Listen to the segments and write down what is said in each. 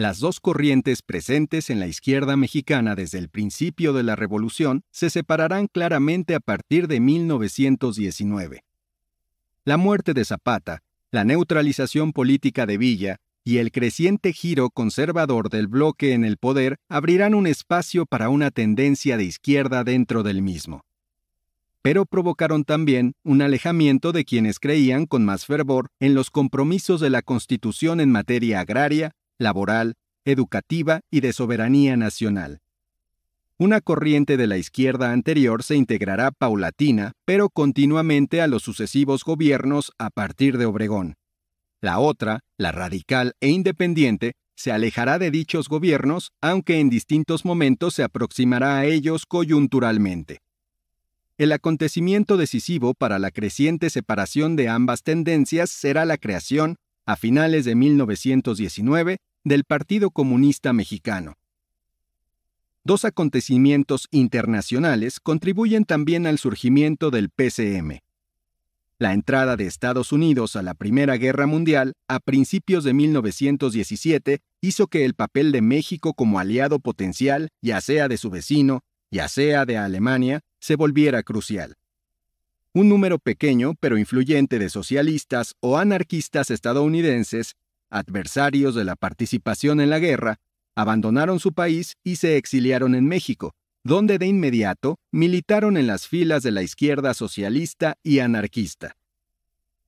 Las dos corrientes presentes en la izquierda mexicana desde el principio de la revolución se separarán claramente a partir de 1919. La muerte de Zapata, la neutralización política de Villa y el creciente giro conservador del bloque en el poder abrirán un espacio para una tendencia de izquierda dentro del mismo. Pero provocaron también un alejamiento de quienes creían con más fervor en los compromisos de la Constitución en materia agraria laboral, educativa y de soberanía nacional. Una corriente de la izquierda anterior se integrará paulatina, pero continuamente a los sucesivos gobiernos a partir de Obregón. La otra, la radical e independiente, se alejará de dichos gobiernos, aunque en distintos momentos se aproximará a ellos coyunturalmente. El acontecimiento decisivo para la creciente separación de ambas tendencias será la creación, a finales de 1919, del Partido Comunista Mexicano. Dos acontecimientos internacionales contribuyen también al surgimiento del PCM. La entrada de Estados Unidos a la Primera Guerra Mundial a principios de 1917 hizo que el papel de México como aliado potencial, ya sea de su vecino, ya sea de Alemania, se volviera crucial. Un número pequeño pero influyente de socialistas o anarquistas estadounidenses adversarios de la participación en la guerra, abandonaron su país y se exiliaron en México, donde de inmediato militaron en las filas de la izquierda socialista y anarquista.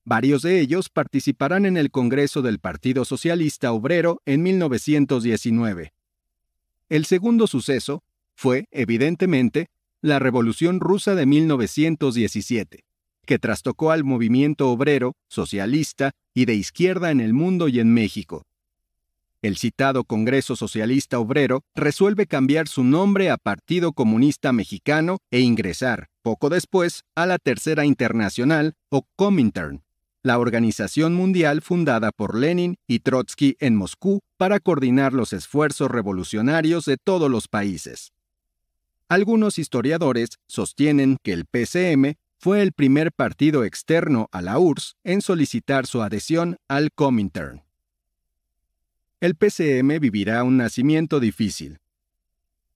Varios de ellos participarán en el Congreso del Partido Socialista Obrero en 1919. El segundo suceso fue, evidentemente, la Revolución Rusa de 1917 que trastocó al movimiento obrero, socialista y de izquierda en el mundo y en México. El citado Congreso Socialista Obrero resuelve cambiar su nombre a Partido Comunista Mexicano e ingresar, poco después, a la Tercera Internacional o Comintern, la organización mundial fundada por Lenin y Trotsky en Moscú para coordinar los esfuerzos revolucionarios de todos los países. Algunos historiadores sostienen que el PCM fue el primer partido externo a la URSS en solicitar su adhesión al Comintern. El PCM vivirá un nacimiento difícil.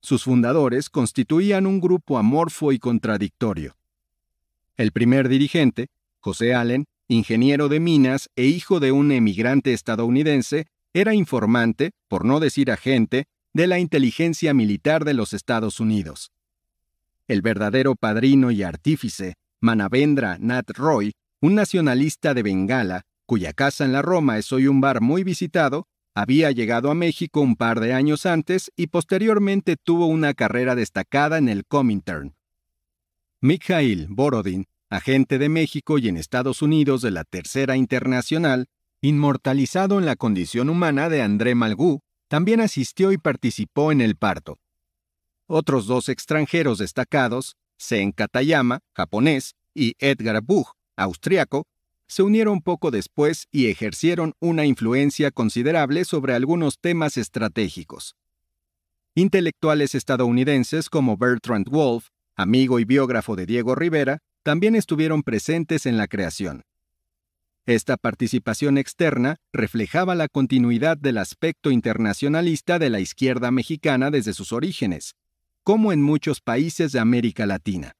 Sus fundadores constituían un grupo amorfo y contradictorio. El primer dirigente, José Allen, ingeniero de minas e hijo de un emigrante estadounidense, era informante, por no decir agente, de la inteligencia militar de los Estados Unidos. El verdadero padrino y artífice Manavendra Nat Roy, un nacionalista de Bengala, cuya casa en la Roma es hoy un bar muy visitado, había llegado a México un par de años antes y posteriormente tuvo una carrera destacada en el Comintern. Mikhail Borodin, agente de México y en Estados Unidos de la Tercera Internacional, inmortalizado en la condición humana de André Malgú, también asistió y participó en el parto. Otros dos extranjeros destacados, Sen Katayama, japonés, y Edgar Buch, austriaco, se unieron poco después y ejercieron una influencia considerable sobre algunos temas estratégicos. Intelectuales estadounidenses como Bertrand Wolfe, amigo y biógrafo de Diego Rivera, también estuvieron presentes en la creación. Esta participación externa reflejaba la continuidad del aspecto internacionalista de la izquierda mexicana desde sus orígenes, como en muchos países de América Latina.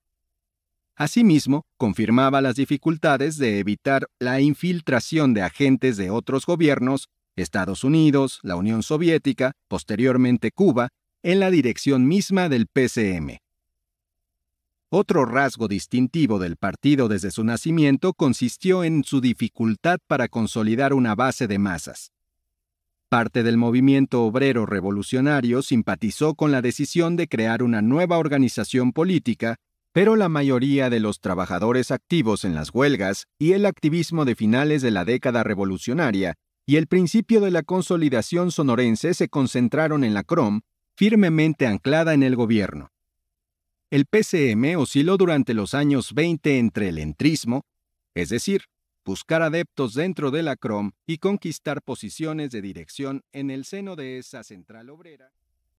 Asimismo, confirmaba las dificultades de evitar la infiltración de agentes de otros gobiernos, Estados Unidos, la Unión Soviética, posteriormente Cuba, en la dirección misma del PCM. Otro rasgo distintivo del partido desde su nacimiento consistió en su dificultad para consolidar una base de masas. Parte del movimiento obrero revolucionario simpatizó con la decisión de crear una nueva organización política, pero la mayoría de los trabajadores activos en las huelgas y el activismo de finales de la década revolucionaria y el principio de la consolidación sonorense se concentraron en la CROM, firmemente anclada en el gobierno. El PCM osciló durante los años 20 entre el entrismo, es decir, buscar adeptos dentro de la CROM y conquistar posiciones de dirección en el seno de esa central obrera.